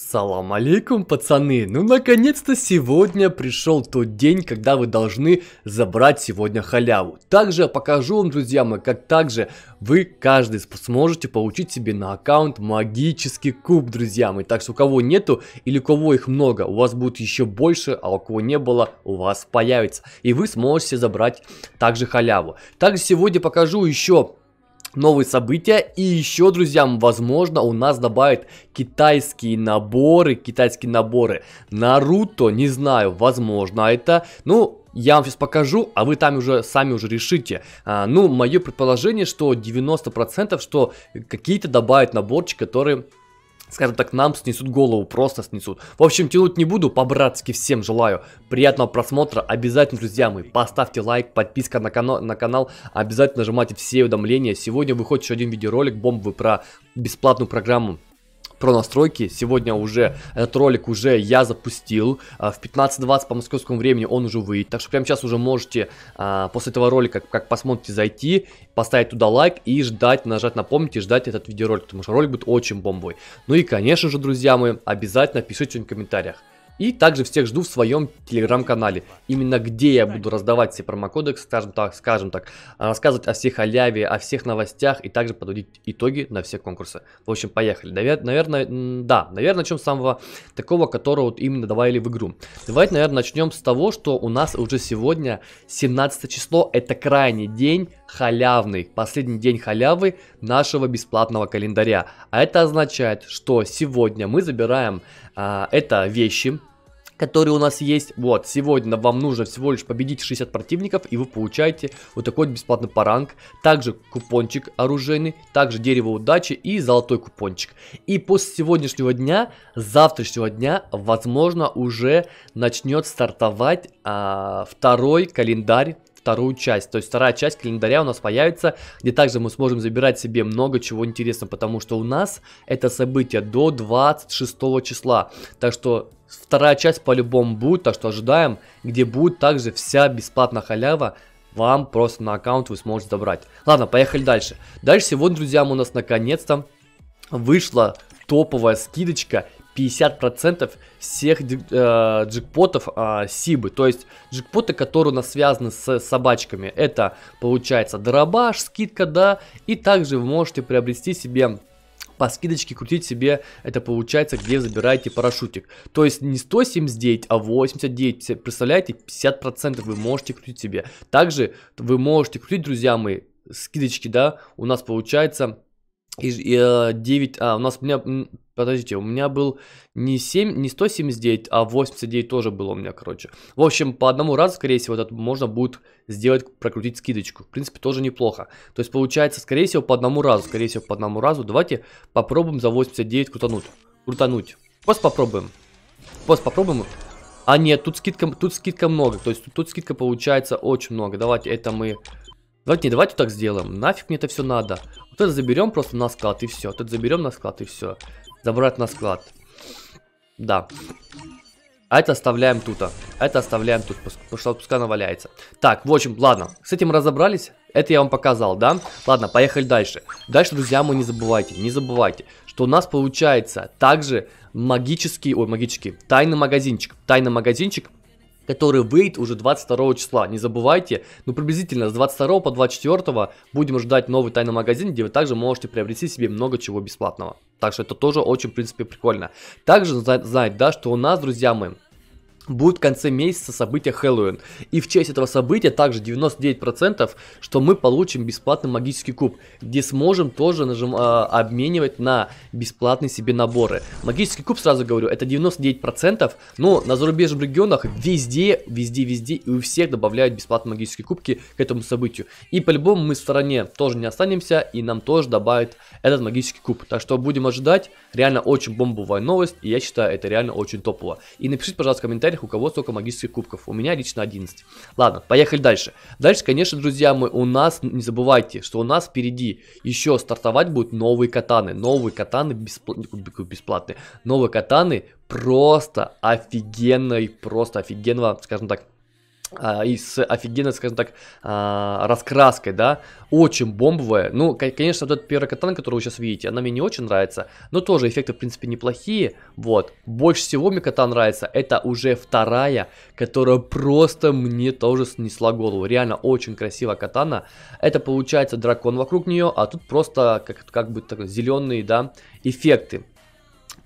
Салам алейкум, пацаны! Ну, наконец-то сегодня пришел тот день, когда вы должны забрать сегодня халяву. Также я покажу вам, друзья мои, как также вы каждый сможете получить себе на аккаунт магический куб, друзья мои. Так что у кого нету или у кого их много, у вас будет еще больше, а у кого не было, у вас появится. И вы сможете забрать также халяву. Также сегодня покажу еще новые события. И еще, друзья, возможно, у нас добавят китайские наборы, китайские наборы Наруто, не знаю, возможно это. Ну, я вам сейчас покажу, а вы там уже сами уже решите. А, ну, мое предположение, что 90%, что какие-то добавят наборчик, которые скажем так, нам снесут голову, просто снесут. В общем, тянуть не буду, по-братски всем желаю приятного просмотра. Обязательно, друзья мои, поставьте лайк, подписка на, канал, на канал, обязательно нажимайте все уведомления. Сегодня выходит еще один видеоролик бомбы про бесплатную программу про настройки. Сегодня уже этот ролик уже я запустил. А, в 15.20 по московскому времени он уже выйдет. Так что прямо сейчас уже можете а, после этого ролика, как посмотрите, зайти, поставить туда лайк и ждать, нажать на помните, ждать этот видеоролик, потому что ролик будет очень бомбой. Ну и, конечно же, друзья мои, обязательно пишите в комментариях. И также всех жду в своем телеграм-канале, именно где я буду раздавать все промокоды, скажем так, скажем так, а, рассказывать о всех халяве, о всех новостях и также подводить итоги на все конкурсы. В общем, поехали. наверное, да, наверное, начнем с самого такого, которого вот именно добавили в игру. Давайте, наверное, начнем с того, что у нас уже сегодня 17 число, это крайний день халявный, последний день халявы нашего бесплатного календаря. А это означает, что сегодня мы забираем а, это вещи, которые у нас есть. Вот, сегодня вам нужно всего лишь победить 60 противников, и вы получаете вот такой бесплатный паранг. Также купончик оружейный, также дерево удачи и золотой купончик. И после сегодняшнего дня, завтрашнего дня, возможно, уже начнет стартовать а, второй календарь вторую часть. То есть вторая часть календаря у нас появится, где также мы сможем забирать себе много чего интересного, потому что у нас это событие до 26 числа. Так что вторая часть по-любому будет, так что ожидаем, где будет также вся бесплатная халява, вам просто на аккаунт вы сможете забрать. Ладно, поехали дальше. Дальше сегодня, друзья, у нас наконец-то вышла топовая скидочка 50% всех э, джекпотов э, Сибы. То есть джекпоты, которые у нас связаны с собачками. Это получается дробаш, скидка, да. И также вы можете приобрести себе по скидочке крутить себе, это получается, где забираете парашютик. То есть не 179, а 89, представляете, 50% вы можете крутить себе. Также вы можете крутить, друзья мои, скидочки, да, у нас получается и, 9, э, а, у нас у меня Подождите, у меня был не, 7, не 179, а 89 тоже было у меня, короче. В общем, по одному разу, скорее всего, это можно будет сделать, прокрутить скидочку. В принципе, тоже неплохо. То есть, получается, скорее всего, по одному разу. Скорее всего, по одному разу. Давайте попробуем за 89 крутануть. Крутануть. Просто попробуем. Просто попробуем. А нет, тут скидка, тут скидка много. То есть, тут, тут скидка получается очень много. Давайте это мы... Давайте, не, давайте так сделаем. Нафиг мне это все надо. Вот это заберем просто на склад и все. Вот это заберем на склад и все забрать на склад. Да. А это оставляем тут. А это оставляем тут, потому что пускай она валяется. Так, в общем, ладно. С этим разобрались. Это я вам показал, да? Ладно, поехали дальше. Дальше, друзья, мы не забывайте, не забывайте, что у нас получается также магический, ой, магический, тайный магазинчик. Тайный магазинчик который выйдет уже 22 числа. Не забывайте, ну приблизительно с 22 по 24 будем ждать новый тайный магазин, где вы также можете приобрести себе много чего бесплатного. Так что это тоже очень, в принципе, прикольно. Также знать, да, что у нас, друзья мои, будет в конце месяца событие Хэллоуин. И в честь этого события также 99%, что мы получим бесплатный магический куб, где сможем тоже нажим, э, обменивать на бесплатные себе наборы. Магический куб, сразу говорю, это 99%, но на зарубежных регионах везде, везде, везде и у всех добавляют бесплатные магические кубки к этому событию. И по-любому мы в стороне тоже не останемся, и нам тоже добавят этот магический куб. Так что будем ожидать, реально очень бомбовая новость, и я считаю, это реально очень топово. И напишите, пожалуйста, в комментариях, остальных, у кого столько магических кубков. У меня лично 11. Ладно, поехали дальше. Дальше, конечно, друзья мы у нас, не забывайте, что у нас впереди еще стартовать будут новые катаны. Новые катаны беспл... бесплатные. Новые катаны просто офигенной, просто офигенного, скажем так, а, и с офигенной, скажем так, а, раскраской, да, очень бомбовая. Ну, конечно, вот этот первый катан, который вы сейчас видите, она мне не очень нравится, но тоже эффекты, в принципе, неплохие, вот. Больше всего мне катан нравится, это уже вторая, которая просто мне тоже снесла голову. Реально очень красивая катана. Это получается дракон вокруг нее, а тут просто как, как бы так, зеленые, да, эффекты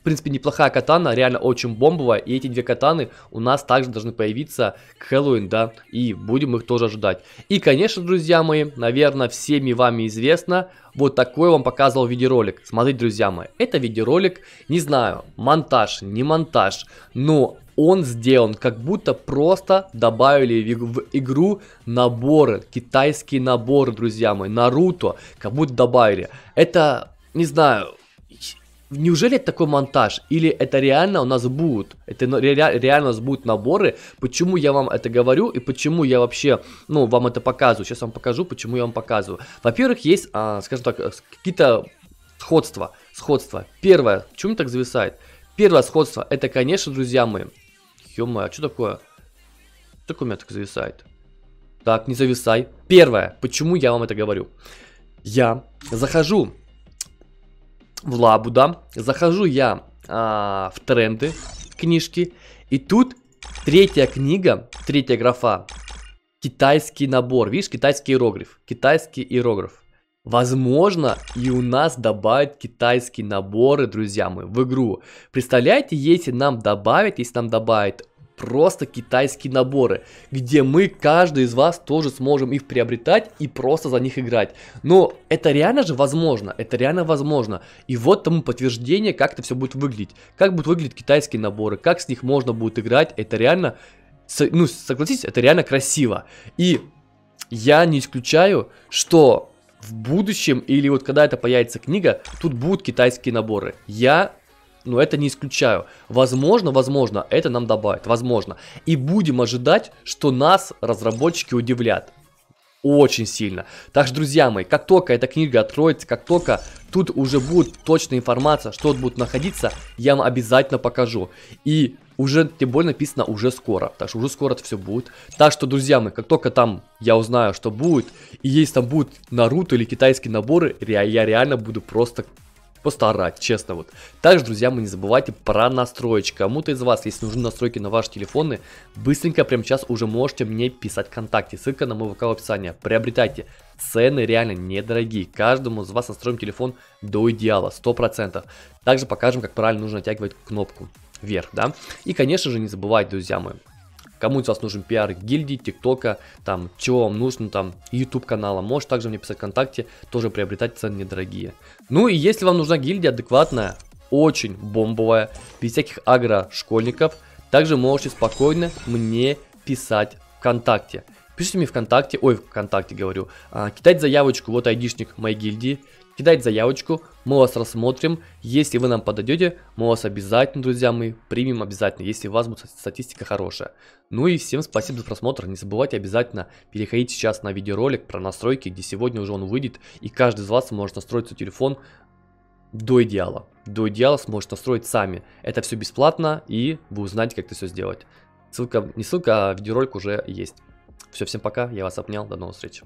в принципе, неплохая катана, реально очень бомбовая. И эти две катаны у нас также должны появиться к Хэллоуин, да, и будем их тоже ожидать. И, конечно, друзья мои, наверное, всеми вами известно, вот такой вам показывал видеоролик. Смотрите, друзья мои, это видеоролик, не знаю, монтаж, не монтаж, но он сделан, как будто просто добавили в игру наборы, китайские наборы, друзья мои, Наруто, как будто добавили. Это, не знаю, неужели это такой монтаж? Или это реально у нас будут? Это ну, реально у нас будут наборы? Почему я вам это говорю и почему я вообще, ну, вам это показываю? Сейчас вам покажу, почему я вам показываю. Во-первых, есть, а, скажем так, э, какие-то сходства. Сходства. Первое, почему так зависает? Первое сходство, это, конечно, друзья мои. Ё-моё, а что такое? Что такое у меня так зависает? Так, не зависай. Первое, почему я вам это говорю? Я захожу в лабу, да. Захожу я а, в тренды книжки. И тут третья книга, третья графа. Китайский набор. Видишь, китайский иероглиф. Китайский иероглиф. Возможно, и у нас добавят китайские наборы, друзья мои, в игру. Представляете, если нам добавят, если нам добавят просто китайские наборы, где мы, каждый из вас, тоже сможем их приобретать и просто за них играть. Но это реально же возможно, это реально возможно. И вот тому подтверждение, как это все будет выглядеть. Как будут выглядеть китайские наборы, как с них можно будет играть, это реально, ну согласитесь, это реально красиво. И я не исключаю, что в будущем, или вот когда это появится книга, тут будут китайские наборы. Я но это не исключаю. Возможно, возможно, это нам добавит, возможно. И будем ожидать, что нас разработчики удивлят. Очень сильно. Так что, друзья мои, как только эта книга откроется, как только тут уже будет точная информация, что тут будет находиться, я вам обязательно покажу. И уже, тем более написано уже скоро, так что уже скоро это все будет. Так что, друзья мои, как только там я узнаю, что будет, и если там будут Наруто или китайские наборы, я реально буду просто постарать, честно вот. Также, друзья, мы не забывайте про настроечки. Кому-то из вас, если нужны настройки на ваши телефоны, быстренько прямо сейчас уже можете мне писать ВКонтакте. Ссылка на мой ВК в описании. Приобретайте. Цены реально недорогие. Каждому из вас настроим телефон до идеала, 100%. Также покажем, как правильно нужно натягивать кнопку вверх, да. И, конечно же, не забывайте, друзья мои, кому из вас нужен пиар гильдии, тиктока, там, чего вам нужно, там, YouTube канала, можешь также мне писать ВКонтакте, тоже приобретать цены недорогие. Ну и если вам нужна гильдия адекватная, очень бомбовая, без всяких агро-школьников, также можете спокойно мне писать ВКонтакте. Пишите мне ВКонтакте, ой, ВКонтакте говорю, а, кидать заявочку, вот айдишник моей гильдии, кидайте заявочку, мы вас рассмотрим. Если вы нам подойдете, мы вас обязательно, друзья, мы примем обязательно, если у вас будет статистика хорошая. Ну и всем спасибо за просмотр. Не забывайте обязательно переходить сейчас на видеоролик про настройки, где сегодня уже он выйдет. И каждый из вас может настроить свой телефон до идеала. До идеала сможет настроить сами. Это все бесплатно и вы узнаете, как это все сделать. Ссылка, не ссылка, а видеоролик уже есть. Все, всем пока, я вас обнял, до новых встреч.